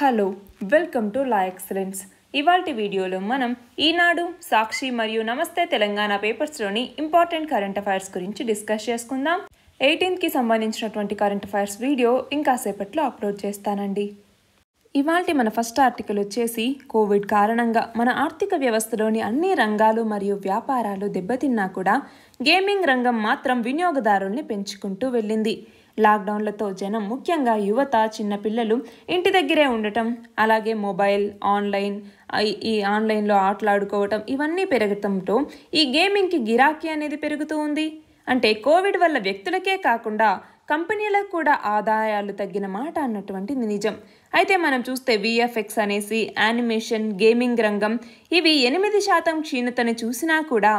hello welcome to law excellence ఇవాల్టి వీడియోలో మనం ఈనాడు సాక్షి మరియు నమస్తే తెలంగాణ పేపర్స్లోని ఇంపార్టెంట్ కరెంట్ అఫైర్స్ గురించి డిస్కస్ చేసుకుందాం ఎయిటీన్త్కి సంబంధించినటువంటి కరెంట్ అఫైర్స్ వీడియో ఇంకాసేపట్లో అప్లోడ్ చేస్తానండి ఇవాల్టి మన ఫస్ట్ ఆర్టికల్ వచ్చేసి కోవిడ్ కారణంగా మన ఆర్థిక వ్యవస్థలోని అన్ని రంగాలు మరియు వ్యాపారాలు దెబ్బతిన్నా కూడా గేమింగ్ రంగం మాత్రం వినియోగదారుల్ని పెంచుకుంటూ వెళ్ళింది లాక్డౌన్లతో జనం ముఖ్యంగా యువత చిన్నపిల్లలు ఇంటి దగ్గరే ఉండటం అలాగే మొబైల్ ఆన్లైన్ ఈ ఆన్లైన్లో ఆటలాడుకోవటం ఇవన్నీ పెరగటంతో ఈ గేమింగ్కి గిరాకీ అనేది పెరుగుతూ ఉంది అంటే కోవిడ్ వల్ల వ్యక్తులకే కాకుండా కంపెనీలకు కూడా ఆదాయాలు తగ్గిన మాట అన్నటువంటిది నిజం అయితే మనం చూస్తే విఎఫ్ఎక్స్ అనేసి యానిమేషన్ గేమింగ్ రంగం ఇవి ఎనిమిది శాతం క్షీణతను చూసినా కూడా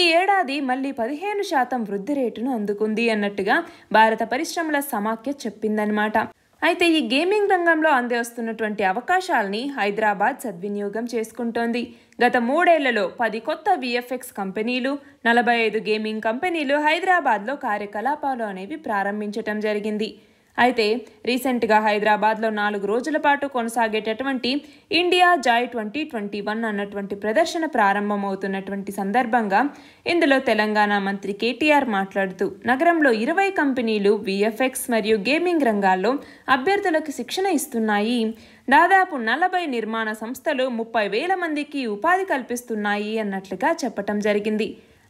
ఈ ఏడాది మళ్ళీ పదిహేను శాతం వృద్ధి రేటును అందుకుంది అన్నట్టుగా భారత పరిశ్రమల సమాఖ్య చెప్పిందనమాట అయితే ఈ గేమింగ్ రంగంలో అందే వస్తున్నటువంటి అవకాశాల్ని హైదరాబాద్ సద్వినియోగం చేసుకుంటోంది గత మూడేళ్లలో పది కొత్త విఎఫ్ఎక్స్ కంపెనీలు నలభై ఐదు గేమింగ్ కంపెనీలు హైదరాబాద్లో కార్యకలాపాలు అనేవి ప్రారంభించటం జరిగింది అయితే రీసెంట్గా హైదరాబాద్లో నాలుగు రోజుల పాటు కొనసాగేటటువంటి India joy twenty twenty one అన్నటువంటి ప్రదర్శన ప్రారంభమవుతున్నటువంటి సందర్భంగా ఇందులో తెలంగాణ మంత్రి కేటీఆర్ మాట్లాడుతూ నగరంలో ఇరవై కంపెనీలు విఎఫ్ఎక్స్ మరియు గేమింగ్ రంగాల్లో అభ్యర్థులకు శిక్షణ ఇస్తున్నాయి దాదాపు నలభై నిర్మాణ సంస్థలు ముప్పై వేల మందికి ఉపాధి కల్పిస్తున్నాయి అన్నట్లుగా చెప్పటం జరిగింది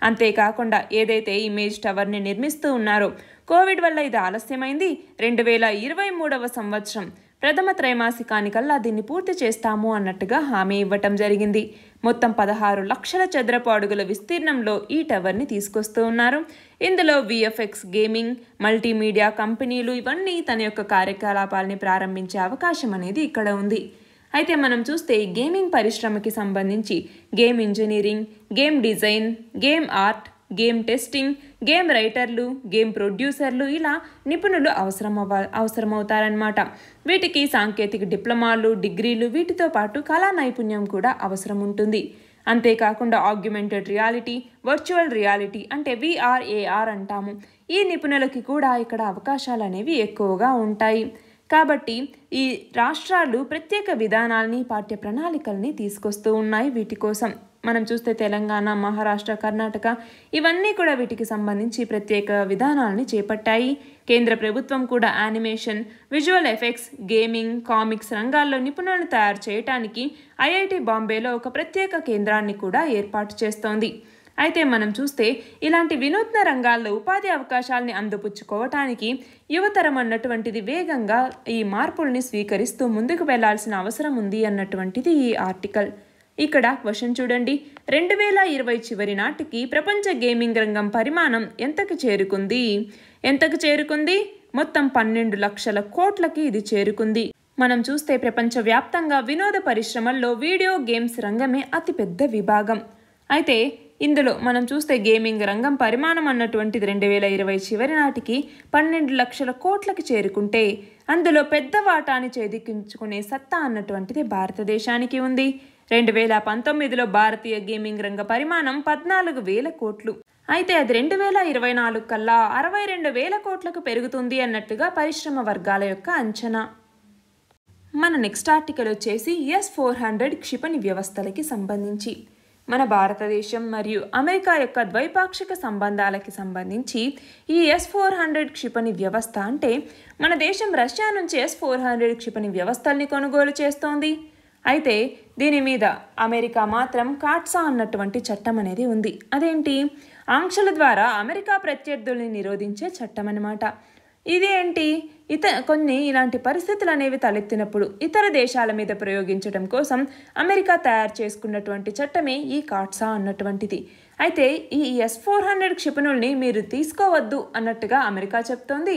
అంతేకాకుండా ఏదైతే ఇమేజ్ టవర్ని నిర్మిస్తూ ఉన్నారో కోవిడ్ వల్ల ఇది ఆలస్యమైంది రెండు వేల ఇరవై మూడవ సంవత్సరం ప్రథమ త్రైమాసికానికల్లా దీన్ని పూర్తి చేస్తాము అన్నట్టుగా హామీ ఇవ్వటం జరిగింది మొత్తం పదహారు లక్షల చదరపు అడుగుల విస్తీర్ణంలో ఈ టవర్ని తీసుకొస్తూ ఉన్నారు ఇందులో విఎఫ్ఎక్స్ గేమింగ్ మల్టీమీడియా కంపెనీలు ఇవన్నీ తన యొక్క కార్యకలాపాలని ప్రారంభించే అవకాశం అనేది ఇక్కడ ఉంది అయితే మనం చూస్తే గేమింగ్ పరిశ్రమకి సంబంధించి game engineering game design game art game testing game రైటర్లు గేమ్ ప్రొడ్యూసర్లు ఇలా నిపుణులు అవసరమవ అవసరమవుతారనమాట వీటికి సాంకేతిక డిప్లొమాలు డిగ్రీలు వీటితో పాటు కళా నైపుణ్యం కూడా అవసరం ఉంటుంది అంతేకాకుండా ఆగ్యుమెంటెడ్ రియాలిటీ వర్చువల్ రియాలిటీ అంటే విఆర్ఏఆర్ అంటాము ఈ నిపుణులకి కూడా ఇక్కడ అవకాశాలు అనేవి ఎక్కువగా ఉంటాయి కాబట్టి ఈ రాష్ట్రాలు ప్రత్యేక విధానాలని పాఠ్య ప్రణాళికల్ని తీసుకొస్తూ ఉన్నాయి వీటి కోసం మనం చూస్తే తెలంగాణ మహారాష్ట్ర కర్ణాటక ఇవన్నీ కూడా వీటికి సంబంధించి ప్రత్యేక విధానాలని చేపట్టాయి కేంద్ర ప్రభుత్వం కూడా animation visual effects gaming comics రంగాల్లో నిపుణులను తయారు చేయడానికి ఐఐటి బాంబేలో ఒక ప్రత్యేక కేంద్రాన్ని కూడా ఏర్పాటు చేస్తోంది అయితే మనం చూస్తే ఇలాంటి వినూత్న రంగాల్లో ఉపాధి అవకాశాల్ని అందిపుచ్చుకోవటానికి యువతరం అన్నటువంటిది వేగంగా ఈ మార్పుల్ని స్వీకరిస్తూ ముందుకు వెళ్లాల్సిన అవసరం ఉంది అన్నటువంటిది ఈ ఆర్టికల్ ఇక్కడ క్వశ్చన్ చూడండి రెండు వేల ఇరవై చివరి నాటికి ప్రపంచ గేమింగ్ రంగం పరిమాణం ఎంతకు చేరుకుంది ఎంతకు చేరుకుంది మొత్తం పన్నెండు లక్షల కోట్లకి ఇది చేరుకుంది మనం చూస్తే ప్రపంచవ్యాప్తంగా వినోద పరిశ్రమల్లో వీడియో గేమ్స్ రంగమే అతిపెద్ద విభాగం అయితే ఇందులో మనం చూస్తే గేమింగ్ రంగం పరిమాణం అన్నటువంటిది రెండు వేల ఇరవై చివరి నాటికి పన్నెండు లక్షల కోట్లకి చేరుకుంటే అందులో పెద్ద వాటాని చేదిక్కించుకునే సత్తా అన్నటువంటిది భారతదేశానికి ఉంది రెండు వేల పంతొమ్మిదిలో భారతీయ గేమింగ్ రంగ పరిమాణం పద్నాలుగు వేల కోట్లు అయితే అది రెండు వేల ఇరవై నాలుగు కల్లా అరవై రెండు వేల కోట్లకు పెరుగుతుంది అన్నట్టుగా పరిశ్రమ వర్గాల యొక్క అంచనా మన నెక్స్ట్ ఆర్టికల్ వచ్చేసి ఎస్ ఫోర్ హండ్రెడ్ క్షిపణి వ్యవస్థలకి సంబంధించి మన భారతదేశం మరియు అమెరికా యొక్క ద్వైపాక్షిక సంబంధాలకి సంబంధించి ఈ ఎస్ ఫోర్ హండ్రెడ్ క్షిపణి వ్యవస్థ అంటే మన దేశం రష్యా నుంచి ఎస్ ఫోర్ హండ్రెడ్ క్షిపణి వ్యవస్థల్ని కొనుగోలు చేస్తోంది అయితే దీని మీద అమెరికా మాత్రం కాట్సా అన్నటువంటి చట్టం అనేది ఉంది అదేంటి ఆంక్షల ద్వారా అమెరికా ప్రత్యర్థుల్ని నిరోధించే చట్టం అనమాట ఇదేంటి ఇత కొన్ని ఇలాంటి పరిస్థితులు అనేవి తలెత్తినప్పుడు ఇతర దేశాల మీద ప్రయోగించడం కోసం అమెరికా తయారు చేసుకున్నటువంటి చట్టమే ఈ కాట్సా అన్నటువంటిది అయితే ఈ ఎస్ ఫోర్ హండ్రెడ్ క్షిపణుల్ని మీరు తీసుకోవద్దు అన్నట్టుగా అమెరికా చెప్తోంది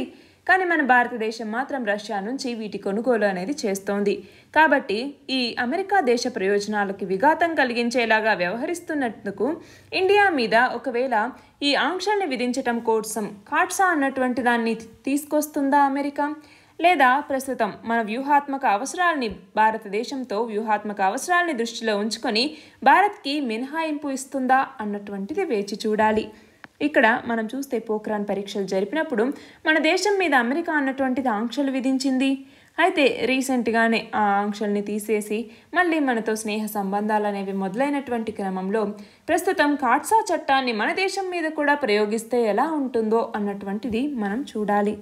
కానీ మన భారతదేశం మాత్రం రష్యా నుంచి వీటి కొనుగోలు అనేది చేస్తోంది కాబట్టి ఈ అమెరికా దేశ ప్రయోజనాలకి విఘాతం కలిగించేలాగా వ్యవహరిస్తున్నందుకు ఇండియా మీద ఒకవేళ ఈ ఆంక్షల్ని విధించటం కోసం కాట్సా అన్నటువంటి దాన్ని తీసుకొస్తుందా అమెరికా లేదా ప్రస్తుతం మన వ్యూహాత్మక అవసరాలని భారతదేశంతో వ్యూహాత్మక అవసరాలని దృష్టిలో ఉంచుకొని భారత్కి మినహాయింపు ఇస్తుందా అన్నటువంటిది వేచి చూడాలి ఇక్కడ మనం చూస్తే పోఖ్రాన్ పరీక్షలు జరిపినప్పుడు మన దేశం మీద అమెరికా అన్నటువంటిది ఆంక్షలు విధించింది అయితే రీసెంట్గానే ఆ ఆంక్షల్ని తీసేసి మళ్ళీ మనతో స్నేహ సంబంధాలు అనేవి మొదలైనటువంటి క్రమంలో ప్రస్తుతం కాట్సా చట్టాన్ని మన దేశం మీద కూడా ప్రయోగిస్తే ఎలా ఉంటుందో అన్నటువంటిది మనం చూడాలి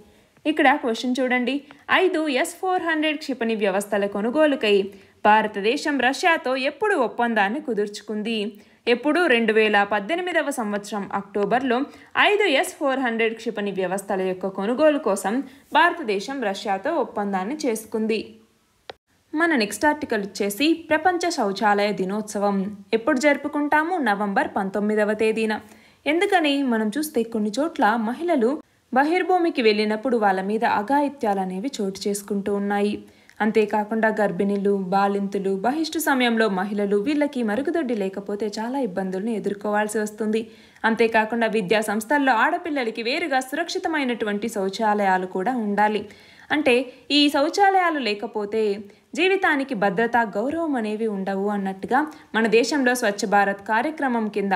ఇక్కడ క్వశ్చన్ చూడండి ఐదు ఎస్ ఫోర్ హండ్రెడ్ క్షిపణి వ్యవస్థల కొనుగోలుకై భారతదేశం రష్యాతో ఎప్పుడు ఒప్పందాన్ని కుదుర్చుకుంది ఎప్పుడు రెండు వేల పద్దెనిమిదవ సంవత్సరం అక్టోబర్లో ఐదు ఎస్ ఫోర్ హండ్రెడ్ క్షిపణి వ్యవస్థల యొక్క కొనుగోలు కోసం భారతదేశం రష్యాతో ఒప్పందాన్ని చేసుకుంది మన నెక్స్ట్ ఆర్టికల్ వచ్చేసి ప్రపంచ శౌచాలయ దినోత్సవం ఎప్పుడు జరుపుకుంటాము నవంబర్ పంతొమ్మిదవ తేదీన ఎందుకని మనం చూస్తే కొన్ని చోట్ల మహిళలు బహిర్భూమికి వెళ్ళినప్పుడు వాళ్ళ మీద అఘాయిత్యాలు అనేవి చోటు చేసుకుంటూ ఉన్నాయి అంతేకాకుండా గర్భిణీలు బాలింతులు బహిష్టు సమయంలో మహిళలు వీళ్ళకి మరుగుదొడ్డి లేకపోతే చాలా ఇబ్బందులను ఎదుర్కోవాల్సి వస్తుంది అంతేకాకుండా విద్యా సంస్థల్లో ఆడపిల్లలకి వేరుగా సురక్షితమైనటువంటి శౌచాలయాలు కూడా ఉండాలి అంటే ఈ శౌచాలయాలు లేకపోతే జీవితానికి భద్రత గౌరవం అనేవి ఉండవు అన్నట్టుగా మన దేశంలో స్వచ్ఛ భారత్ కార్యక్రమం కింద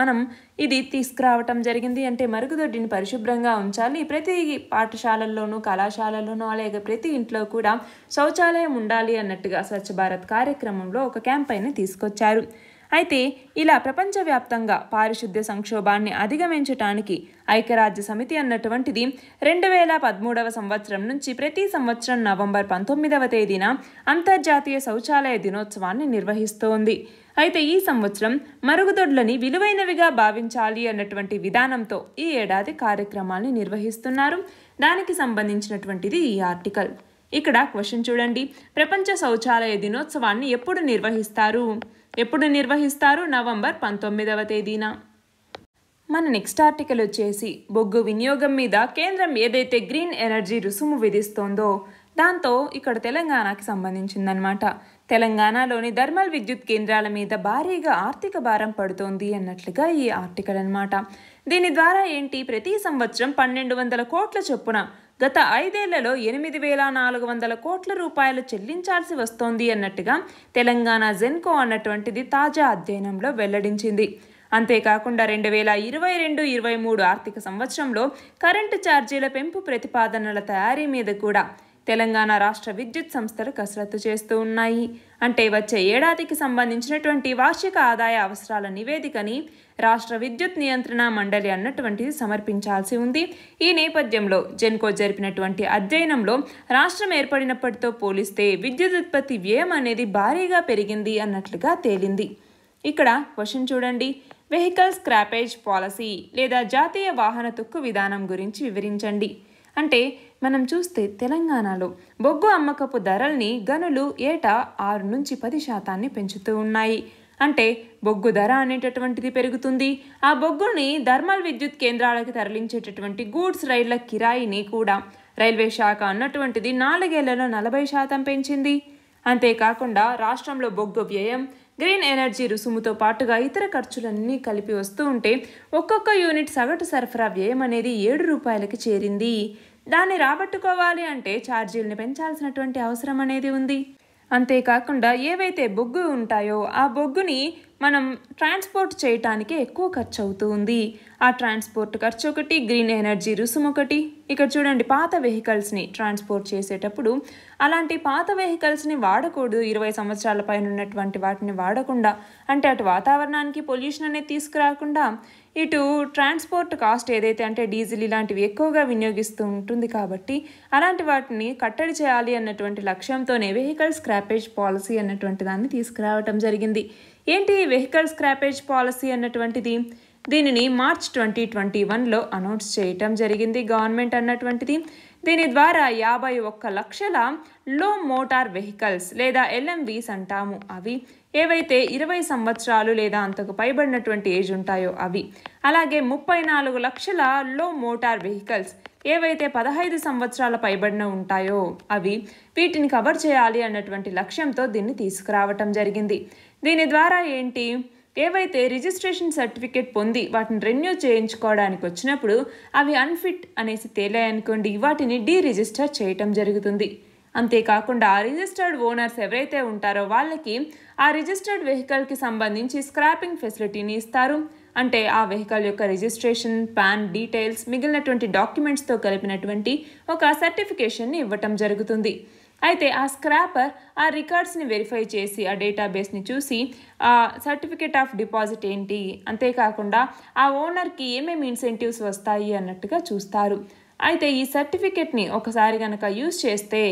మనం ఇది తీసుకురావటం జరిగింది అంటే మరుగుదొడ్డిని పరిశుభ్రంగా ఉంచాలి ప్రతి పాఠశాలల్లోనూ కళాశాలల్లోనూ అలాగే ప్రతి ఇంట్లో కూడా శౌచాలయం ఉండాలి అన్నట్టుగా స్వచ్ఛ భారత్ కార్యక్రమంలో ఒక క్యాంపైన్ తీసుకొచ్చారు అయితే ఇలా ప్రపంచవ్యాప్తంగా పారిశుద్ధ్య సంక్షోభాన్ని అధిగమించటానికి ఐక్యరాజ్య సమితి అన్నటువంటిది రెండు వేల పదమూడవ సంవత్సరం నుంచి ప్రతి సంవత్సరం నవంబర్ పంతొమ్మిదవ తేదీన అంతర్జాతీయ శౌచాలయ దినోత్సవాన్ని నిర్వహిస్తోంది అయితే ఈ సంవత్సరం మరుగుదొడ్లని విలువైనవిగా భావించాలి అన్నటువంటి విధానంతో ఈ ఏడాది కార్యక్రమాన్ని నిర్వహిస్తున్నారు దానికి సంబంధించినటువంటిది ఈ ఆర్టికల్ ఇక్కడ క్వశ్చన్ చూడండి ప్రపంచ శౌచాలయ దినోత్సవాన్ని ఎప్పుడు నిర్వహిస్తారు ఎప్పుడు నిర్వహిస్తారు నవంబర్ పంతొమ్మిదవ తేదీన మన నెక్స్ట్ ఆర్టికల్ వచ్చేసి బొగ్గు వినియోగం మీద కేంద్రం ఏదైతే గ్రీన్ ఎనర్జీ రుసుము విధిస్తోందో దాంతో ఇక్కడ తెలంగాణకి సంబంధించిందనమాట తెలంగాణలోని థర్మల్ విద్యుత్ కేంద్రాల మీద భారీగా ఆర్థిక భారం పడుతోంది అన్నట్లుగా ఈ ఆర్టికల్ అనమాట దీని ద్వారా ఏంటి ప్రతి సంవత్సరం పన్నెండు వందల కోట్ల చొప్పున గత ఐదేళ్లలో ఎనిమిది వేల నాలుగు వందల కోట్ల రూపాయలు చెల్లించాల్సి వస్తోంది అన్నట్టుగా తెలంగాణ జెన్కో అన్నటువంటిది తాజా అధ్యయనంలో వెల్లడించింది అంతేకాకుండా రెండు వేల ఇరవై రెండు ఇరవై మూడు ఆర్థిక సంవత్సరంలో కరెంటు ఛార్జీల పెంపు ప్రతిపాదనల తయారీ మీద కూడా తెలంగాణ రాష్ట్ర విద్యుత్ సంస్థలు కసరత్తు చేస్తూ ఉన్నాయి అంటే వచ్చే ఏడాదికి సంబంధించినటువంటి వార్షిక ఆదాయ అవసరాల నివేదికని రాష్ట్ర విద్యుత్ నియంత్రణ మండలి అన్నటువంటిది సమర్పించాల్సి ఉంది ఈ నేపథ్యంలో జెన్కో జరిపినటువంటి అధ్యయనంలో రాష్ట్రం ఏర్పడినప్పటితో పోలిస్తే విద్యుత్ ఉత్పత్తి వ్యయం అనేది భారీగా పెరిగింది అన్నట్లుగా తేలింది ఇక్కడ క్వశ్చన్ చూడండి వెహికల్ స్క్రాపేజ్ పాలసీ లేదా జాతీయ వాహన తుక్కు విధానం గురించి వివరించండి అంటే మనం చూస్తే తెలంగాణలో బొగ్గు అమ్మకపు ధరల్ని గనులు ఏటా ఆరు నుంచి పది శాతాన్ని పెంచుతూ ఉన్నాయి అంటే బొగ్గు ధర అనేటటువంటిది పెరుగుతుంది ఆ బొగ్గుని థర్మల్ విద్యుత్ కేంద్రాలకు తరలించేటటువంటి గూడ్స్ రైళ్ల కిరాయిని కూడా రైల్వే శాఖ అన్నటువంటిది నాలుగేళ్లలో నలభై శాతం పెంచింది అంతేకాకుండా రాష్ట్రంలో బొగ్గు వ్యయం గ్రీన్ ఎనర్జీ రుసుముతో పాటుగా ఇతర ఖర్చులన్నీ కలిపి వస్తూ ఉంటే ఒక్కొక్క యూనిట్ సగటు సరఫరా వ్యయం అనేది ఏడు రూపాయలకి చేరింది దాన్ని రాబట్టుకోవాలి అంటే ఛార్జీలను పెంచాల్సినటువంటి అవసరం అనేది ఉంది అంతేకాకుండా ఏవైతే బొగ్గు ఉంటాయో ఆ బొగ్గుని మనం ట్రాన్స్పోర్ట్ చేయటానికి ఎక్కువ ఖర్చు అవుతూ ఉంది ఆ ట్రాన్స్పోర్ట్ ఖర్చు ఒకటి గ్రీన్ ఎనర్జీ రుసుము ఒకటి ఇక్కడ చూడండి పాత వెహికల్స్ని ట్రాన్స్పోర్ట్ చేసేటప్పుడు అలాంటి పాత వెహికల్స్ని వాడకూడదు ఇరవై సంవత్సరాల పైన ఉన్నటువంటి వాటిని వాడకుండా అంటే అటు వాతావరణానికి పొల్యూషన్ అనేది తీసుకురాకుండా ఇటు ట్రాన్స్పోర్ట్ కాస్ట్ ఏదైతే అంటే డీజిల్ ఇలాంటివి ఎక్కువగా వినియోగిస్తూ ఉంటుంది కాబట్టి అలాంటి వాటిని కట్టడి చేయాలి అన్నటువంటి లక్ష్యంతోనే వెహికల్ స్క్రాపేజ్ పాలసీ అన్నటువంటి దాన్ని తీసుకురావటం జరిగింది ఏంటి వెహికల్ స్క్రాపేజ్ పాలసీ అన్నటువంటిది దీనిని మార్చ్ ట్వంటీ ట్వంటీ వన్లో అనౌన్స్ చేయటం జరిగింది గవర్నమెంట్ అన్నటువంటిది దీని ద్వారా యాభై ఒక్క లక్షల లో మోటార్ వెహికల్స్ లేదా ఎల్ఎంవీస్ అంటాము అవి ఏవైతే ఇరవై సంవత్సరాలు లేదా అంతకు పైబడినటువంటి ఏజ్ ఉంటాయో అవి అలాగే ముప్పై నాలుగు లక్షల లో మోటార్ వెహికల్స్ ఏవైతే పదహైదు సంవత్సరాల పైబడిన ఉంటాయో అవి వీటిని కవర్ చేయాలి అన్నటువంటి లక్ష్యంతో దీన్ని తీసుకురావటం జరిగింది దీని ద్వారా ఏంటి ఏవైతే రిజిస్ట్రేషన్ సర్టిఫికేట్ పొంది వాటిని రెన్యూ చేయించుకోవడానికి వచ్చినప్పుడు అవి అన్ఫిట్ అనేసి తేలాయనుకోండి వాటిని డీ రిజిస్టర్ చేయటం జరుగుతుంది అంతేకాకుండా ఆ రిజిస్టర్డ్ ఓనర్స్ ఎవరైతే ఉంటారో వాళ్ళకి ఆ రిజిస్టర్డ్ వెహికల్కి సంబంధించి స్క్రాపింగ్ ఫెసిలిటీని ఇస్తారు అంటే ఆ వెహికల్ యొక్క రిజిస్ట్రేషన్ ప్యాన్ డీటెయిల్స్ మిగిలినటువంటి డాక్యుమెంట్స్తో కలిపినటువంటి ఒక సర్టిఫికేషన్ని ఇవ్వటం జరుగుతుంది అయితే ఆ స్క్రాపర్ ఆ రికార్డ్స్ని వెరిఫై చేసి ఆ డేటాబేస్ని చూసి ఆ సర్టిఫికేట్ ఆఫ్ డిపాజిట్ ఏంటి అంతేకాకుండా ఆ ఓనర్కి ఏమేమి ఇన్సెంటివ్స్ వస్తాయి అన్నట్టుగా చూస్తారు అయితే ఈ సర్టిఫికేట్ని ఒకసారి కనుక యూజ్ చేస్తే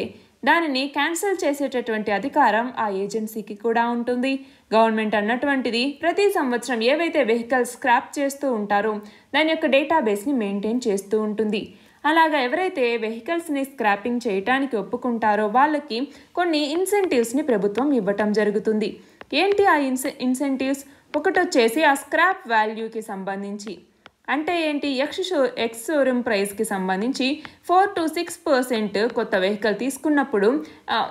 దానిని క్యాన్సిల్ చేసేటటువంటి అధికారం ఆ ఏజెన్సీకి కూడా ఉంటుంది గవర్నమెంట్ అన్నటువంటిది ప్రతి సంవత్సరం ఏవైతే వెహికల్స్ స్క్రాప్ చేస్తూ ఉంటారో దాని యొక్క డేటాబేస్ని మెయింటైన్ చేస్తూ ఉంటుంది అలాగా ఎవరైతే వెహికల్స్ని స్క్రాపింగ్ చేయటానికి ఒప్పుకుంటారో వాళ్ళకి కొన్ని ఇన్సెంటివ్స్ని ప్రభుత్వం ఇవ్వటం జరుగుతుంది ఏంటి ఆ ఇన్సె ఇన్సెంటివ్స్ ఒకటొచ్చేసి ఆ స్క్రాప్ వాల్యూకి సంబంధించి అంటే ఏంటి ఎక్స్ షో ఎక్స్ షోరూమ్ ప్రైస్కి సంబంధించి ఫోర్ టు సిక్స్ పర్సెంట్ కొత్త వెహికల్ తీసుకున్నప్పుడు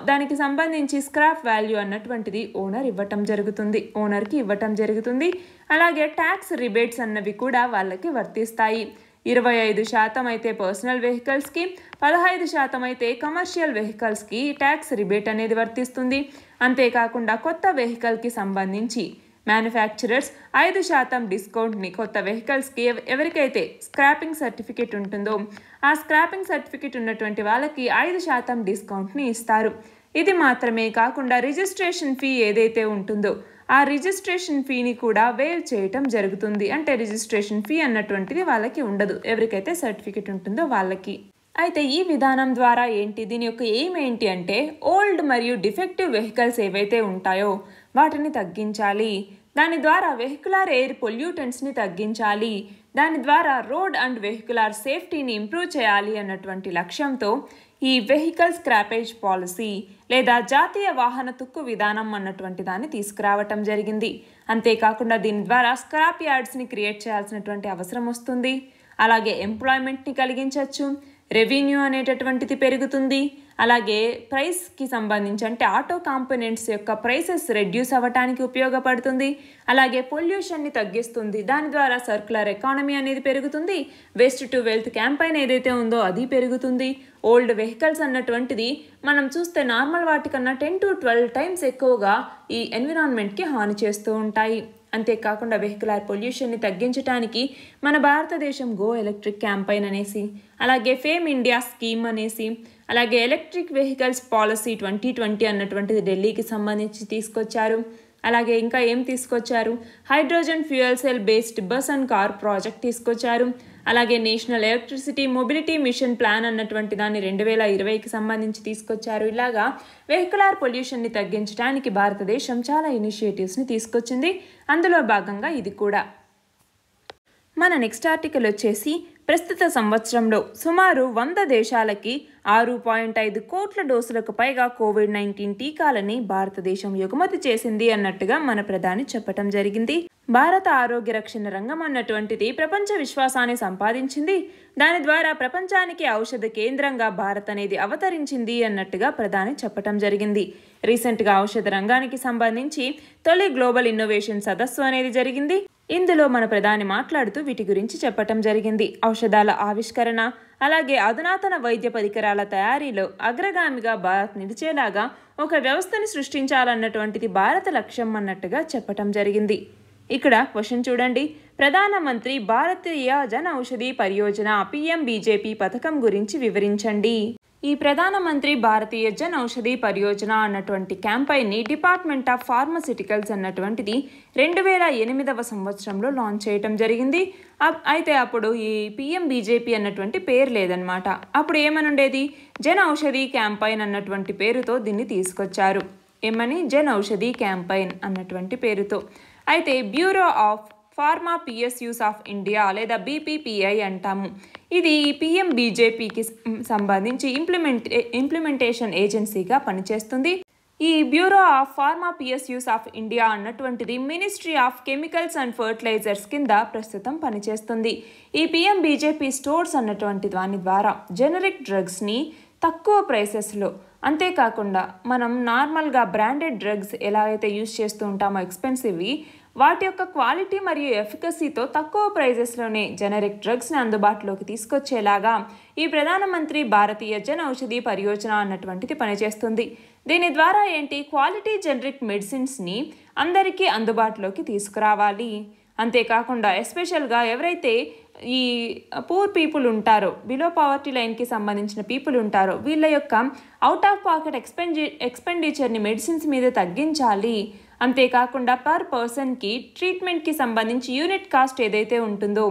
దానికి సంబంధించి స్క్రాప్ వాల్యూ అన్నటువంటిది ఓనర్ ఇవ్వటం జరుగుతుంది ఓనర్కి ఇవ్వటం జరుగుతుంది అలాగే ట్యాక్స్ రిబేట్స్ అన్నవి కూడా వాళ్ళకి వర్తిస్తాయి ఇరవై ఐదు శాతం అయితే పర్సనల్ వెహికల్స్కి పదహైదు శాతం అయితే కమర్షియల్ వెహికల్స్కి ట్యాక్స్ రిబేట్ అనేది వర్తిస్తుంది అంతేకాకుండా కొత్త వెహికల్కి సంబంధించి మ్యానుఫ్యాక్చరర్స్ ఐదు శాతం డిస్కౌంట్ని కొత్త వెహికల్స్కి ఎవరికైతే స్క్రాపింగ్ సర్టిఫికేట్ ఉంటుందో ఆ స్క్రాపింగ్ సర్టిఫికేట్ ఉన్నటువంటి వాళ్ళకి ఐదు శాతం డిస్కౌంట్ని ఇస్తారు ఇది మాత్రమే కాకుండా రిజిస్ట్రేషన్ ఫీ ఏదైతే ఉంటుందో ఆ రిజిస్ట్రేషన్ ఫీని కూడా వేవ్ చేయటం జరుగుతుంది అంటే రిజిస్ట్రేషన్ ఫీ అన్నటువంటిది వాళ్ళకి ఉండదు ఎవరికైతే సర్టిఫికెట్ ఉంటుందో వాళ్ళకి అయితే ఈ విధానం ద్వారా ఏంటి దీని యొక్క ఎయిమ్ ఏంటి అంటే ఓల్డ్ మరియు డిఫెక్టివ్ వెహికల్స్ ఏవైతే ఉంటాయో వాటిని తగ్గించాలి దాని ద్వారా వెహికులర్ ఎయిర్ పొల్యూటెంట్స్ని తగ్గించాలి దాని ద్వారా రోడ్ అండ్ వెహికులర్ సేఫ్టీని ఇంప్రూవ్ చేయాలి అన్నటువంటి లక్ష్యంతో ఈ వెహికల్ స్క్రాపేజ్ పాలసీ లేదా జాతీయ వాహన తుక్కు విధానం అన్నటువంటి దాన్ని తీసుకురావటం జరిగింది అంతేకాకుండా దీని ద్వారా స్క్రాప్ యార్డ్స్ని క్రియేట్ చేయాల్సినటువంటి అవసరం వస్తుంది అలాగే ఎంప్లాయ్మెంట్ని కలిగించవచ్చు రెవెన్యూ అనేటటువంటిది పెరుగుతుంది అలాగే ప్రైస్కి సంబంధించి అంటే ఆటో కాంపోనెంట్స్ యొక్క ప్రైసెస్ రెడ్యూస్ అవ్వటానికి ఉపయోగపడుతుంది అలాగే పొల్యూషన్ని తగ్గిస్తుంది దాని ద్వారా సర్క్యులర్ ఎకానమీ అనేది పెరుగుతుంది వేస్ట్ టు వెల్త్ క్యాంపైన్ ఏదైతే ఉందో అది పెరుగుతుంది ఓల్డ్ వెహికల్స్ అన్నటువంటిది మనం చూస్తే నార్మల్ వాటికన్నా టెన్ టు ట్వెల్వ్ టైమ్స్ ఎక్కువగా ఈ ఎన్విరాన్మెంట్కి హాని చేస్తూ ఉంటాయి అంతేకాకుండా వెహికల్ ఆర్ పొల్యూషన్ని తగ్గించడానికి మన భారతదేశం గో ఎలక్ట్రిక్ క్యాంపైన్ అనేసి అలాగే ఫేమ్ ఇండియా స్కీమ్ అనేసి అలాగే electric vehicles policy twenty twenty అన్నటువంటిది ఢిల్లీకి సంబంధించి తీసుకొచ్చారు అలాగే ఇంకా ఏం తీసుకొచ్చారు hydrogen fuel cell based bus and car project తీసుకొచ్చారు అలాగే national electricity mobility mission plan అన్నటువంటి దాన్ని రెండు వేల ఇరవైకి సంబంధించి తీసుకొచ్చారు ఇలాగా వెహికులార్ పొల్యూషన్ని తగ్గించడానికి భారతదేశం చాలా ఇనిషియేటివ్స్ని తీసుకొచ్చింది అందులో భాగంగా ఇది కూడా మన నెక్స్ట్ ఆర్టికల్ వచ్చేసి ప్రస్తుత సంవత్సరంలో సుమారు వంద దేశాలకి ఆరు పాయింట్ ఐదు కోట్ల డోసులకు పైగా కోవిడ్ నైన్టీన్ టీకాలని భారతదేశం ఎగుమతి చేసింది అన్నట్టుగా మన ప్రధాని చెప్పటం జరిగింది భారత ఆరోగ్య రక్షణ రంగం అన్నటువంటిది ప్రపంచ విశ్వాసాన్ని సంపాదించింది దాని ద్వారా ప్రపంచానికి ఔషధ కేంద్రంగా భారత్ అనేది అవతరించింది అన్నట్టుగా ప్రధాని చెప్పటం జరిగింది రీసెంట్గా ఔషధ రంగానికి సంబంధించి తొలి గ్లోబల్ ఇన్నోవేషన్ సదస్సు అనేది జరిగింది ఇందులో మన ప్రధాని మాట్లాడుతూ వీటి గురించి చెప్పటం జరిగింది ఔషధాల ఆవిష్కరణ అలాగే అధునాతన వైద్య పరికరాల తయారీలో అగ్రగామిగా భారత్ నిలిచేలాగా ఒక వ్యవస్థని సృష్టించాలన్నటువంటిది భారత లక్ష్యం అన్నట్టుగా చెప్పటం జరిగింది ఇక్కడ క్వశ్చన్ చూడండి ప్రధానమంత్రి భారతీయ జన ఔషధి పరియోజన పిఎం బీజేపీ పథకం గురించి వివరించండి ఈ ప్రధానమంత్రి భారతీయ జన్ ఔషధి పరియోజన అన్నటువంటి క్యాంపైన్ని డిపార్ట్మెంట్ ఆఫ్ ఫార్మసిటికల్స్ అన్నటువంటిది రెండు వేల ఎనిమిదవ సంవత్సరంలో లాంచ్ చేయటం జరిగింది అయితే అప్పుడు ఈ పిఎం బీజేపీ అన్నటువంటి పేరు లేదనమాట అప్పుడు ఏమనుండేది జన్ ఔషధి క్యాంపైన్ అన్నటువంటి పేరుతో దీన్ని తీసుకొచ్చారు ఏమని జన్ ఔషధి క్యాంపైన్ అన్నటువంటి పేరుతో అయితే bureau of pharma PSUs of India లేదా బీపీపీఐ అంటాము ఇది పిఎం బీజేపీకి సంబంధించి ఇంప్లిమెంట్ ఇంప్లిమెంటేషన్ ఏజెన్సీగా పనిచేస్తుంది ఈ bureau of pharma PSUs of India అన్నటువంటిది ministry of chemicals and fertilizers కింద ప్రస్తుతం పనిచేస్తుంది ఈ పిఎం బీజేపీ స్టోర్స్ అన్నటువంటి దాని ద్వారా జెనరిక్ డ్రగ్స్ని తక్కువ ప్రైసెస్లో అంతేకాకుండా మనం నార్మల్గా బ్రాండెడ్ డ్రగ్స్ ఎలా అయితే యూజ్ చేస్తూ ఉంటామో ఎక్స్పెన్సివ్వి వాటి యొక్క క్వాలిటీ మరియు ఎఫికసీతో తక్కువ ప్రైజెస్లోనే జనరిక్ డ్రగ్స్ని అందుబాటులోకి తీసుకొచ్చేలాగా ఈ ప్రధానమంత్రి భారతీయ జన ఔషధి పరియోజన అన్నటువంటిది పనిచేస్తుంది దీని ద్వారా ఏంటి క్వాలిటీ జనరిక్ మెడిసిన్స్ని అందరికీ అందుబాటులోకి తీసుకురావాలి అంతేకాకుండా ఎస్పెషల్గా ఎవరైతే ఈ పూర్ పీపుల్ ఉంటారో బిలో పవర్టీ లైన్కి సంబంధించిన పీపుల్ ఉంటారో వీళ్ళ యొక్క అవుట్ ఆఫ్ పాకెట్ ఎక్స్పెండి ఎక్స్పెండిచర్ని మెడిసిన్స్ మీద తగ్గించాలి అంతేకాకుండా పర్ పర్సన్కి ట్రీట్మెంట్కి సంబంధించి యూనిట్ కాస్ట్ ఏదైతే ఉంటుందో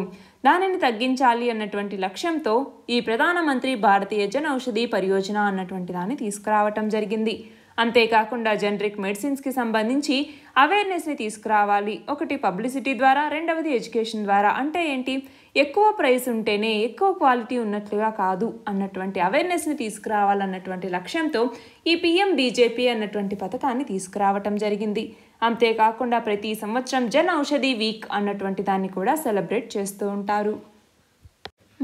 దానిని తగ్గించాలి అన్నటువంటి లక్ష్యంతో ఈ ప్రధానమంత్రి భారతీయ జన ఔషధి పరియోజన అన్నటువంటి దాన్ని తీసుకురావటం జరిగింది అంతేకాకుండా జనరిక్ మెడిసిన్స్కి సంబంధించి అవేర్నెస్ని తీసుకురావాలి ఒకటి పబ్లిసిటీ ద్వారా రెండవది ఎడ్యుకేషన్ ద్వారా అంటే ఏంటి ఎక్కువ ప్రైస్ ఉంటేనే ఎక్కువ క్వాలిటీ ఉన్నట్లుగా కాదు అన్నటువంటి అవేర్నెస్ని తీసుకురావాలన్నటువంటి లక్ష్యంతో ఈ పిఎం బీజేపీ అన్నటువంటి పథకాన్ని తీసుకురావటం జరిగింది అంతేకాకుండా ప్రతి సంవత్సరం జన్ ఔషధి వీక్ అన్నటువంటి దాన్ని కూడా సెలబ్రేట్ చేస్తూ ఉంటారు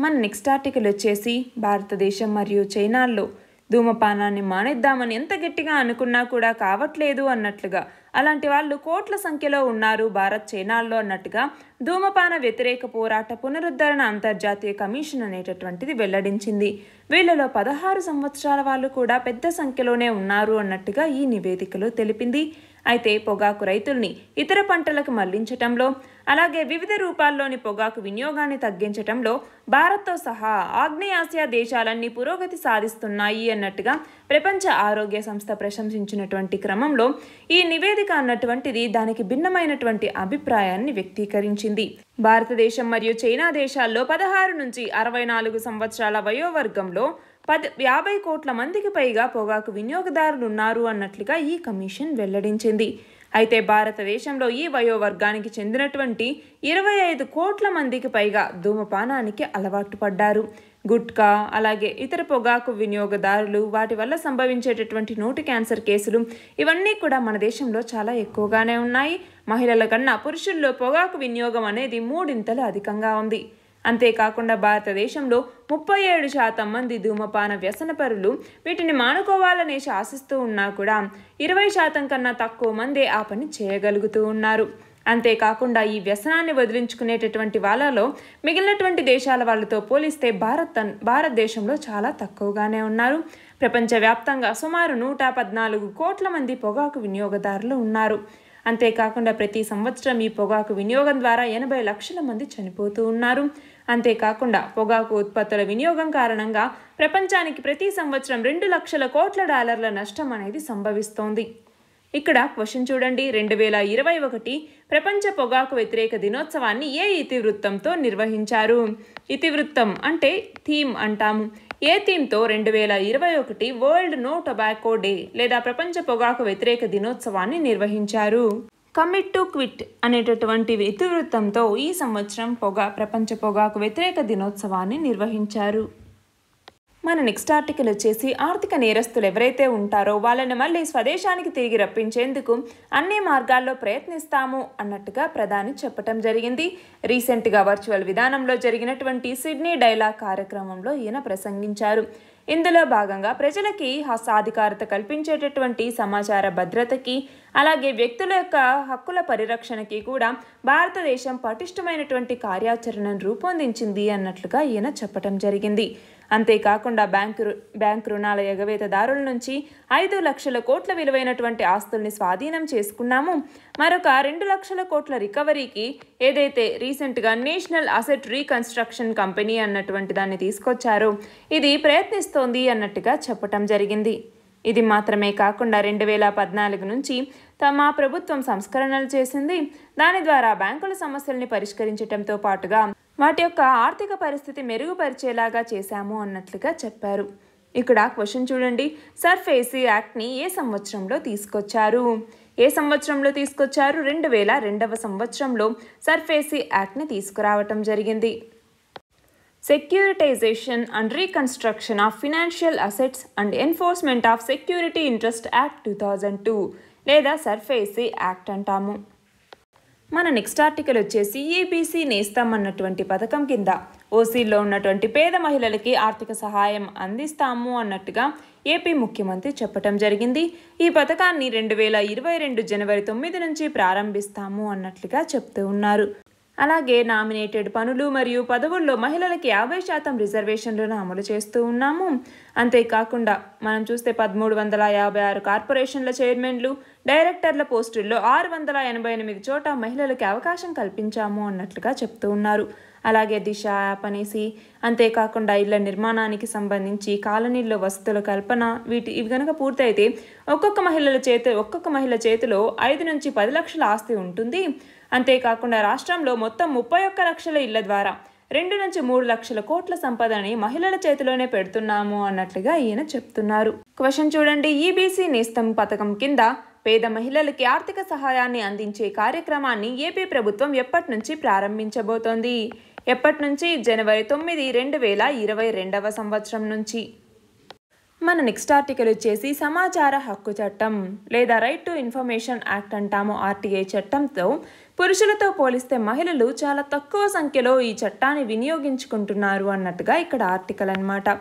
మన నెక్స్ట్ ఆర్టికల్ వచ్చేసి భారతదేశం మరియు చైనాల్లో ధూమపానాన్ని మానేద్దామని ఎంత గట్టిగా అనుకున్నా కూడా కావట్లేదు అన్నట్లుగా అలాంటి వాళ్ళు కోట్ల సంఖ్యలో ఉన్నారు భారత్ చైనాల్లో అన్నట్టుగా ధూమపాన వ్యతిరేక పోరాట పునరుద్ధరణ అంతర్జాతీయ కమిషన్ అనేటటువంటిది వెల్లడించింది వీళ్ళలో పదహారు సంవత్సరాల వాళ్ళు కూడా పెద్ద సంఖ్యలోనే ఉన్నారు అన్నట్టుగా ఈ నివేదికలో తెలిపింది అయితే పొగాకు రైతుల్ని ఇతర పంటలకు మళ్లించటంలో అలాగే వివిధ రూపాల్లోని పొగాకు వినియోగాన్ని తగ్గించటంలో భారత్తో సహా ఆగ్నేయాసియా దేశాలన్నీ పురోగతి సాధిస్తున్నాయి అన్నట్టుగా ప్రపంచ ఆరోగ్య సంస్థ ప్రశంసించినటువంటి క్రమంలో ఈ నివేదిక అన్నటువంటిది దానికి భిన్నమైనటువంటి అభిప్రాయాన్ని వ్యక్తీకరించింది భారతదేశం మరియు చైనా దేశాల్లో పదహారు నుంచి అరవై నాలుగు సంవత్సరాల వయోవర్గంలో పది యాభై కోట్ల మందికి పైగా పొగాకు వినియోగదారులు ఉన్నారు అన్నట్లుగా ఈ కమిషన్ వెల్లడించింది అయితే భారతదేశంలో ఈ వయోవర్గానికి చెందినటువంటి ఇరవై ఐదు కోట్ల మందికి పైగా ధూమపానానికి అలవాటు పడ్డారు గుట్కా అలాగే ఇతర పొగాకు వినియోగదారులు వాటి వల్ల సంభవించేటటువంటి నోటి క్యాన్సర్ కేసులు ఇవన్నీ కూడా మన దేశంలో చాలా ఎక్కువగానే ఉన్నాయి మహిళల కన్నా పురుషుల్లో పొగాకు వినియోగం అనేది మూడింతలు అధికంగా ఉంది అంతేకాకుండా భారతదేశంలో ముప్పై ఏడు శాతం మంది ధూమపాన వ్యసనపరులు వీటిని మానుకోవాలనే శాసిస్తూ ఉన్నా కూడా ఇరవై శాతం కన్నా తక్కువ మంది ఆ పని చేయగలుగుతూ ఉన్నారు అంతేకాకుండా ఈ వ్యసనాన్ని వదిలించుకునేటటువంటి వాళ్ళలో మిగిలినటువంటి దేశాల వాళ్ళతో పోలిస్తే భారత్ భారతదేశంలో చాలా తక్కువగానే ఉన్నారు ప్రపంచవ్యాప్తంగా సుమారు నూట పద్నాలుగు కోట్ల మంది పొగాకు వినియోగదారులు ఉన్నారు అంతేకాకుండా ప్రతి సంవత్సరం ఈ పొగాకు వినియోగం ద్వారా ఎనభై లక్షల మంది చనిపోతూ ఉన్నారు అంతేకాకుండా పొగాకు ఉత్పత్తుల వినియోగం కారణంగా ప్రపంచానికి ప్రతి సంవత్సరం రెండు లక్షల కోట్ల డాలర్ల నష్టం అనేది సంభవిస్తోంది ఇక్కడ క్వశ్చన్ చూడండి రెండు వేల ఇరవై ఒకటి ప్రపంచ పొగాకు వ్యతిరేక దినోత్సవాన్ని ఏ ఇతివృత్తంతో నిర్వహించారు ఇతివృత్తం అంటే థీమ్ అంటాము ఏ థీమ్తో రెండు వేల ఇరవై ఒకటి వరల్డ్ నో టొబాకో డే లేదా ప్రపంచ పొగాకు వ్యతిరేక దినోత్సవాన్ని నిర్వహించారు కమిట్ టు క్విట్ అనేటటువంటి ఇతివృత్తంతో ఈ సంవత్సరం పొగా ప్రపంచ పొగాకు వ్యతిరేక దినోత్సవాన్ని నిర్వహించారు మన నెక్స్ట్ ఆర్టికల్ వచ్చేసి ఆర్థిక నేరస్తులు ఎవరైతే ఉంటారో వాళ్ళని మళ్ళీ స్వదేశానికి తిరిగి రప్పించేందుకు అన్ని మార్గాల్లో ప్రయత్నిస్తాము అన్నట్టుగా ప్రధాని చెప్పటం జరిగింది రీసెంట్గా వర్చువల్ విధానంలో జరిగినటువంటి సిడ్నీ డైలాగ్ కార్యక్రమంలో ఈయన ప్రసంగించారు ఇందులో భాగంగా ప్రజలకి సాధికారత కల్పించేటటువంటి సమాచార భద్రతకి అలాగే వ్యక్తుల యొక్క హక్కుల పరిరక్షణకి కూడా భారతదేశం పటిష్టమైనటువంటి కార్యాచరణను రూపొందించింది అన్నట్లుగా ఈయన చెప్పటం జరిగింది అంతేకాకుండా బ్యాంకు బ్యాంక్ రుణాల ఎగవేతదారుల నుంచి ఐదు లక్షల కోట్ల విలువైనటువంటి ఆస్తుల్ని స్వాధీనం చేసుకున్నాము మరొక రెండు లక్షల కోట్ల రికవరీకి ఏదైతే రీసెంట్గా నేషనల్ అసెట్ రీకన్స్ట్రక్షన్ కంపెనీ అన్నటువంటి దాన్ని తీసుకొచ్చారో ఇది ప్రయత్నిస్తోంది అన్నట్టుగా చెప్పటం జరిగింది ఇది మాత్రమే కాకుండా రెండు వేల పద్నాలుగు నుంచి తమ ప్రభుత్వం సంస్కరణలు చేసింది దాని ద్వారా బ్యాంకుల సమస్యల్ని పరిష్కరించటంతో పాటుగా వాటి యొక్క ఆర్థిక పరిస్థితి మెరుగుపరిచేలాగా చేశాము అన్నట్లుగా చెప్పారు ఇక్కడ క్వశ్చన్ చూడండి సర్ఫేసీ యాక్ట్ని ఏ సంవత్సరంలో తీసుకొచ్చారు ఏ సంవత్సరంలో తీసుకొచ్చారు రెండు వేల రెండవ సంవత్సరంలో సర్ఫేసీ యాక్ట్ని తీసుకురావటం జరిగింది securitisation and reconstruction of financial assets and enforcement of security interest act two thousand two లేదా సర్ఫేసీ యాక్ట్ అంటాము మన నెక్స్ట్ ఆర్టికల్ వచ్చేసి ఈబీసీ నేస్తాం అన్నటువంటి పథకం కింద ఓసీలో ఉన్నటువంటి పేద మహిళలకి ఆర్థిక సహాయం అందిస్తాము అన్నట్టుగా ఏపీ ముఖ్యమంత్రి చెప్పటం జరిగింది ఈ పథకాన్ని రెండు వేల ఇరవై రెండు జనవరి తొమ్మిది నుంచి ప్రారంభిస్తాము అన్నట్లుగా చెప్తూ ఉన్నారు అలాగే నామినేటెడ్ పనులు మరియు పదవుల్లో మహిళలకి యాభై శాతం రిజర్వేషన్లను అమలు చేస్తూ ఉన్నాము అంతేకాకుండా మనం చూస్తే పదమూడు వందల యాభై ఆరు కార్పొరేషన్ల చైర్మన్లు డైరెక్టర్ల పోస్టుల్లో ఆరు వందల ఎనభై ఎనిమిది చోట మహిళలకు అవకాశం కల్పించాము అన్నట్లుగా చెప్తూ ఉన్నారు అలాగే దిశ యాప్ అనేసి అంతేకాకుండా ఇళ్ల నిర్మాణానికి సంబంధించి కాలనీల్లో వసతుల కల్పన వీటి ఇవి కనుక పూర్తయితే ఒక్కొక్క మహిళల చేతి ఒక్కొక్క మహిళ చేతిలో ఐదు నుంచి పది లక్షల ఆస్తి ఉంటుంది అంతేకాకుండా రాష్ట్రంలో మొత్తం ముప్పై ఒక్క లక్షల ఇళ్ల ద్వారా రెండు నుంచి మూడు లక్షల కోట్ల సంపదని మహిళల చేతిలోనే పెడుతున్నాము అన్నట్లుగా ఈయన చెప్తున్నారు క్వశ్చన్ చూడండి ఈబీసీ నేస్తం పథకం కింద పేద మహిళలకి ఆర్థిక సహాయాన్ని అందించే కార్యక్రమాన్ని ఏపీ ప్రభుత్వం ఎప్పటి నుంచి ప్రారంభించబోతోంది ఎప్పటి నుంచి జనవరి తొమ్మిది రెండు వేల ఇరవై రెండవ సంవత్సరం నుంచి మన నెక్స్ట్ ఆర్టికల్ వచ్చేసి సమాచార హక్కు చట్టం లేదా రైట్ టు ఇన్ఫర్మేషన్ యాక్ట్ అంటాము ఆర్టీఐ చట్టంతో పురుషులతో పోలిస్తే మహిళలు చాలా తక్కువ సంఖ్యలో ఈ చట్టాన్ని వినియోగించుకుంటున్నారు అన్నట్టుగా ఇక్కడ ఆర్టికల్ అనమాట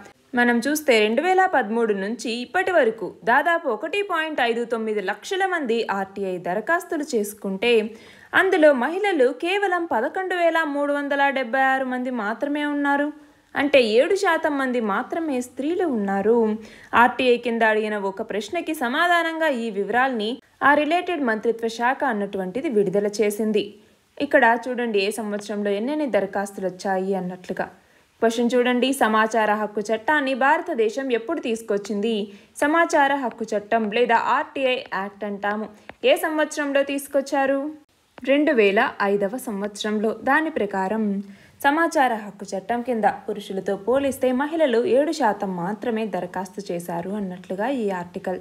మనం చూస్తే రెండు వేల పదమూడు నుంచి ఇప్పటి వరకు దాదాపు ఒకటి పాయింట్ ఐదు తొమ్మిది లక్షల మంది ఆర్టీఐ దరఖాస్తులు చేసుకుంటే అందులో మహిళలు కేవలం పదకొండు వేల మూడు వందల డెబ్బై ఆరు మంది మాత్రమే ఉన్నారు అంటే ఏడు శాతం మంది మాత్రమే స్త్రీలు ఉన్నారు ఆర్టీఐ కింద అడిగిన ఒక ప్రశ్నకి సమాధానంగా ఈ వివరాల్ని ఆ రిలేటెడ్ మంత్రిత్వ శాఖ అన్నటువంటిది విడుదల చేసింది ఇక్కడ చూడండి ఏ సంవత్సరంలో ఎన్నెన్ని దరఖాస్తులు వచ్చాయి అన్నట్లుగా క్వశ్చన్ చూడండి సమాచార హక్కు చట్టాన్ని భారతదేశం ఎప్పుడు తీసుకొచ్చింది సమాచార హక్కు చట్టం లేదా ఆర్టీఐ యాక్ట్ అంటాము ఏ సంవత్సరంలో తీసుకొచ్చారు రెండు వేల ఐదవ సంవత్సరంలో దాని ప్రకారం సమాచార హక్కు చట్టం కింద పురుషులతో పోలిస్తే మహిళలు ఏడు శాతం మాత్రమే దరఖాస్తు చేశారు అన్నట్లుగా ఈ ఆర్టికల్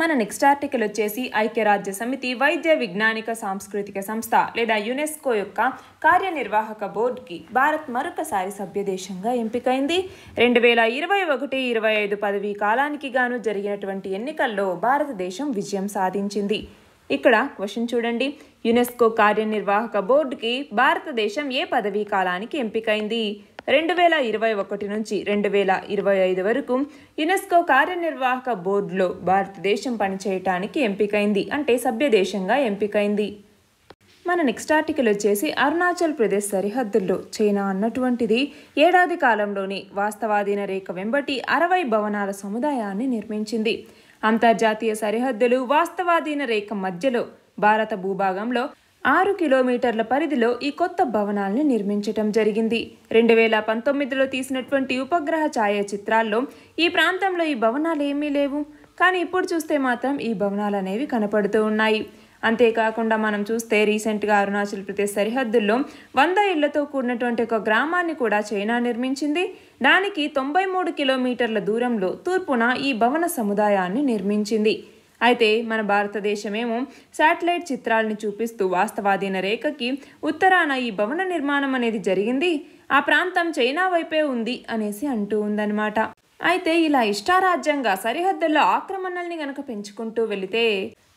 మన నెక్స్ట్ ఆర్టికల్ వచ్చేసి ఐక్యరాజ్య సమితి వైద్య విజ్ఞానిక సాంస్కృతిక సంస్థ లేదా యునెస్కో యొక్క కార్యనిర్వాహక బోర్డుకి భారత్ మరొకసారి సభ్యదేశంగా ఎంపికైంది రెండు వేల ఇరవై ఒకటి ఇరవై ఐదు పదవీ కాలానికి గాను జరిగినటువంటి ఎన్నికల్లో భారతదేశం విజయం సాధించింది ఇక్కడ క్వశ్చన్ చూడండి యునెస్కో కార్యనిర్వాహక బోర్డుకి భారతదేశం ఏ పదవీ కాలానికి ఎంపికైంది రెండు వేల ఇరవై ఒకటి నుంచి రెండు వేల ఇరవై ఐదు వరకు యునెస్కో కార్యనిర్వాహక బోర్డులో భారతదేశం పనిచేయటానికి ఎంపికైంది అంటే సభ్యదేశంగా ఎంపికైంది మన నెక్స్ట్ ఆర్టికల్ వచ్చేసి అరుణాచల్ ప్రదేశ్ సరిహద్దుల్లో చైనా అన్నటువంటిది ఏడాది కాలంలోని వాస్తవాధీన రేఖ వెంబటి అరవై భవనాల సముదాయాన్ని నిర్మించింది అంతర్జాతీయ సరిహద్దులు వాస్తవాధీన రేఖ మధ్యలో భారత భూభాగంలో ఆరు కిలోమీటర్ల పరిధిలో ఈ కొత్త భవనాల్ని నిర్మించటం జరిగింది రెండు వేల పంతొమ్మిదిలో తీసినటువంటి ఉపగ్రహ ఛాయాచిత్రాల్లో ఈ ప్రాంతంలో ఈ భవనాలు ఏమీ లేవు కానీ ఇప్పుడు చూస్తే మాత్రం ఈ భవనాలు అనేవి కనపడుతూ ఉన్నాయి అంతేకాకుండా మనం చూస్తే రీసెంట్గా అరుణాచల్ ప్రదేశ్ సరిహద్దుల్లో వంద ఇళ్లతో కూడినటువంటి ఒక గ్రామాన్ని కూడా చైనా నిర్మించింది దానికి తొంభై మూడు కిలోమీటర్ల దూరంలో తూర్పున ఈ భవన సముదాయాన్ని నిర్మించింది అయితే మన భారతదేశమేమో శాటిలైట్ చిత్రాలను చూపిస్తూ వాస్తవాధీన రేఖకి ఉత్తరాన ఈ భవన నిర్మాణం అనేది జరిగింది ఆ ప్రాంతం చైనా వైపే ఉంది అనేసి అంటూ ఉందన్నమాట అయితే ఇలా ఇష్టారాజ్యంగా సరిహద్దుల్లో ఆక్రమణల్ని గనక పెంచుకుంటూ వెళితే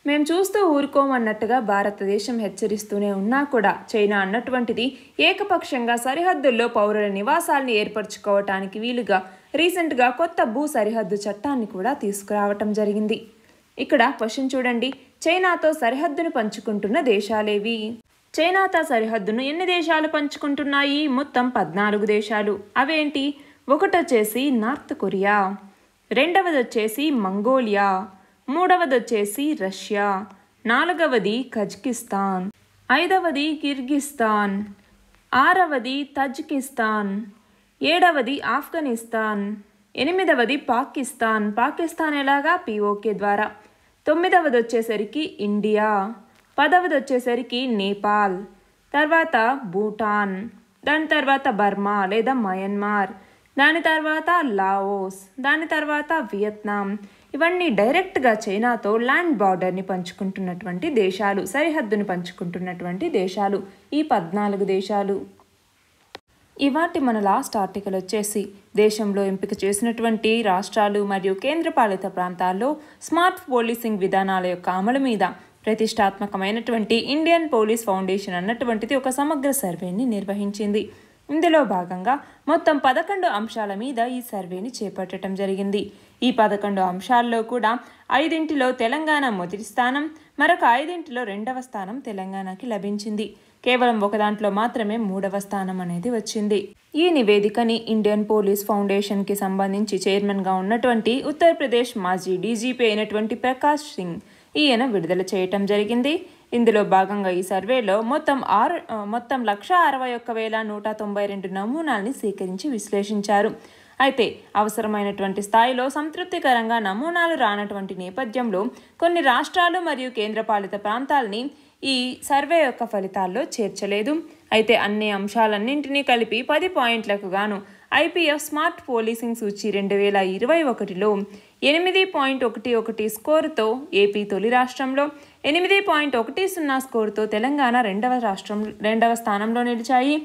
మేము చూస్తూ ఊరుకోమన్నట్టుగా భారతదేశం హెచ్చరిస్తూనే ఉన్నా కూడా చైనా అన్నటువంటిది ఏకపక్షంగా సరిహద్దుల్లో పౌరుల నివాసాలను ఏర్పరచుకోవటానికి వీలుగా రీసెంట్గా కొత్త భూ సరిహద్దు చట్టాన్ని కూడా తీసుకురావటం జరిగింది ఇక్కడ క్వశ్చన్ చూడండి చైనాతో సరిహద్దును పంచుకుంటున్న దేశాలేవి చైనాతో సరిహద్దును ఎన్ని దేశాలు పంచుకుంటున్నాయి మొత్తం పద్నాలుగు దేశాలు అవేంటి ఒకటొచ్చేసి నార్త్ కొరియా రెండవది వచ్చేసి మంగోలియా మూడవది వచ్చేసి రష్యా నాలుగవది కజ్కిస్తాన్ ఐదవది కిర్గిస్తాన్ ఆరవది తజ్కిస్తాన్ ఏడవది ఆఫ్ఘనిస్తాన్ ఎనిమిదవది పాకిస్తాన్ పాకిస్తాన్ ఎలాగా పిఓకే ద్వారా తొమ్మిదవది వచ్చేసరికి ఇండియా పదవది వచ్చేసరికి నేపాల్ తర్వాత భూటాన్ దాని తర్వాత బర్మా లేదా మయన్మార్ దాని తర్వాత లావోస్ దాని తర్వాత వియత్నాం ఇవన్నీ డైరెక్ట్గా చైనాతో ల్యాండ్ బార్డర్ని పంచుకుంటున్నటువంటి దేశాలు సరిహద్దుని పంచుకుంటున్నటువంటి దేశాలు ఈ పద్నాలుగు దేశాలు ఇవాటి మన లాస్ట్ ఆర్టికల్ వచ్చేసి దేశంలో ఎంపిక చేసినటువంటి రాష్ట్రాలు మరియు కేంద్రపాలిత ప్రాంతాల్లో స్మార్ట్ పోలీసింగ్ విధానాల యొక్క అమలు మీద ప్రతిష్టాత్మకమైనటువంటి ఇండియన్ పోలీస్ ఫౌండేషన్ అన్నటువంటిది ఒక సమగ్ర సర్వేని నిర్వహించింది ఇందులో భాగంగా మొత్తం పదకొండు అంశాల మీద ఈ సర్వేని చేపట్టడం జరిగింది ఈ పదకొండు అంశాల్లో కూడా ఐదింటిలో తెలంగాణ మొదటి స్థానం మరొక ఐదింటిలో రెండవ స్థానం తెలంగాణకి లభించింది కేవలం ఒక దాంట్లో మాత్రమే మూడవ స్థానం అనేది వచ్చింది ఈ నివేదికని ఇండియన్ పోలీస్ ఫౌండేషన్కి సంబంధించి చైర్మన్గా ఉన్నటువంటి ఉత్తరప్రదేశ్ మాజీ డీజీపీ అయినటువంటి ప్రకాష్ సింగ్ ఈయన విడుదల చేయటం జరిగింది ఇందులో భాగంగా ఈ సర్వేలో మొత్తం ఆరు మొత్తం లక్ష అరవై ఒక్క వేల నూట తొంభై రెండు నమూనాల్ని సేకరించి విశ్లేషించారు అయితే అవసరమైనటువంటి స్థాయిలో సంతృప్తికరంగా నమూనాలు రానటువంటి నేపథ్యంలో కొన్ని రాష్ట్రాలు మరియు కేంద్రపాలిత ప్రాంతాలని ఈ సర్వే యొక్క ఫలితాల్లో చేర్చలేదు అయితే అన్ని అంశాలన్నింటినీ కలిపి పది పాయింట్లకు గాను ఐపీఎఫ్ స్మార్ట్ పోలీసింగ్ సూచి రెండు వేల ఇరవై ఒకటిలో ఎనిమిది పాయింట్ ఒకటి ఒకటి స్కోరుతో ఏపీ తొలి రాష్ట్రంలో ఎనిమిది పాయింట్ ఒకటి సున్నా స్కోరుతో తెలంగాణ రెండవ రాష్ట్రం రెండవ స్థానంలో నిలిచాయి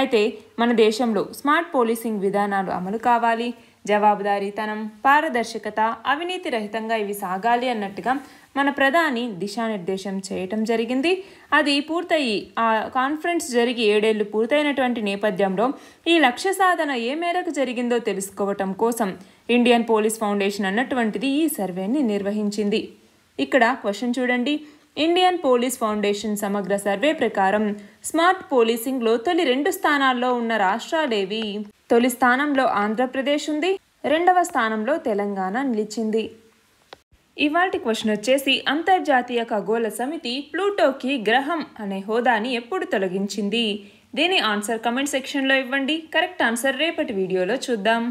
అయితే మన దేశంలో స్మార్ట్ పోలీసింగ్ విధానాలు అమలు కావాలి జవాబుదారీతనం పారదర్శకత అవినీతి రహితంగా ఇవి సాగాలి అన్నట్టుగా మన ప్రధాని దిశానిర్దేశం చేయటం జరిగింది అది పూర్తయి ఆ కాన్ఫరెన్స్ జరిగి ఏడేళ్లు పూర్తయినటువంటి నేపథ్యంలో ఈ లక్ష్య సాధన ఏ మేరకు జరిగిందో తెలుసుకోవటం కోసం ఇండియన్ పోలీస్ ఫౌండేషన్ అన్నటువంటిది ఈ సర్వేని నిర్వహించింది ఇక్కడ క్వశ్చన్ చూడండి ఇండియన్ పోలీస్ ఫౌండేషన్ సమగ్ర సర్వే ప్రకారం స్మార్ట్ పోలీసింగ్లో తొలి రెండు స్థానాల్లో ఉన్న రాష్ట్రాలేవి తొలి స్థానంలో ఆంధ్రప్రదేశ్ ఉంది రెండవ స్థానంలో తెలంగాణ నిలిచింది ఇవాటి క్వశ్చన్ వచ్చేసి అంతర్జాతీయ ఖగోళ సమితి ప్లూటోకి గ్రహం అనే హోదాని ఎప్పుడు తొలగించింది దీని ఆన్సర్ కమెంట్ సెక్షన్లో ఇవ్వండి కరెక్ట్ ఆన్సర్ రేపటి వీడియోలో చూద్దాం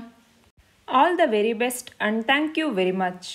all the very best and thank you very much